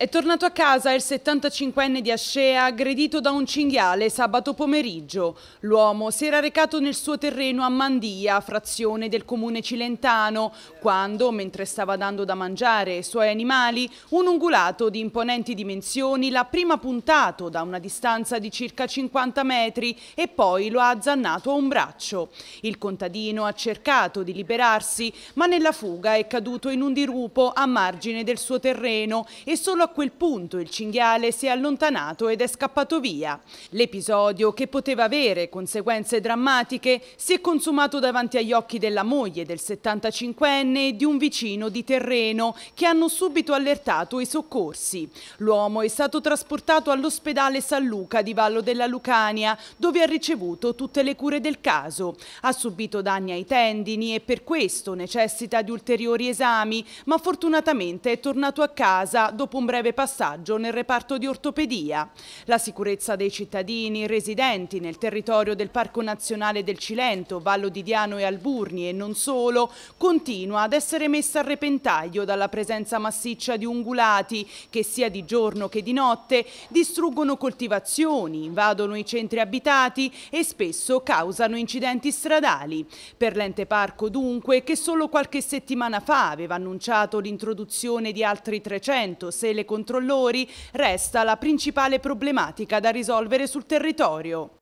È tornato a casa il 75enne di Ascea aggredito da un cinghiale sabato pomeriggio. L'uomo si era recato nel suo terreno a Mandia, frazione del comune cilentano, quando, mentre stava dando da mangiare ai suoi animali, un ungulato di imponenti dimensioni l'ha prima puntato da una distanza di circa 50 metri e poi lo ha azzannato a un braccio. Il contadino ha cercato di liberarsi, ma nella fuga è caduto in un dirupo a margine del suo terreno e solo a quel punto il cinghiale si è allontanato ed è scappato via. L'episodio, che poteva avere conseguenze drammatiche, si è consumato davanti agli occhi della moglie del 75enne e di un vicino di terreno che hanno subito allertato i soccorsi. L'uomo è stato trasportato all'ospedale San Luca di Vallo della Lucania, dove ha ricevuto tutte le cure del caso. Ha subito danni ai tendini e per questo necessita di ulteriori esami, ma fortunatamente è tornato a casa dopo un breve breve passaggio nel reparto di ortopedia. La sicurezza dei cittadini residenti nel territorio del Parco Nazionale del Cilento, Vallo di Diano e Alburni e non solo, continua ad essere messa a repentaglio dalla presenza massiccia di ungulati che sia di giorno che di notte distruggono coltivazioni, invadono i centri abitati e spesso causano incidenti stradali. Per l'ente parco dunque che solo qualche settimana fa aveva annunciato l'introduzione di altri 300 se controllori resta la principale problematica da risolvere sul territorio.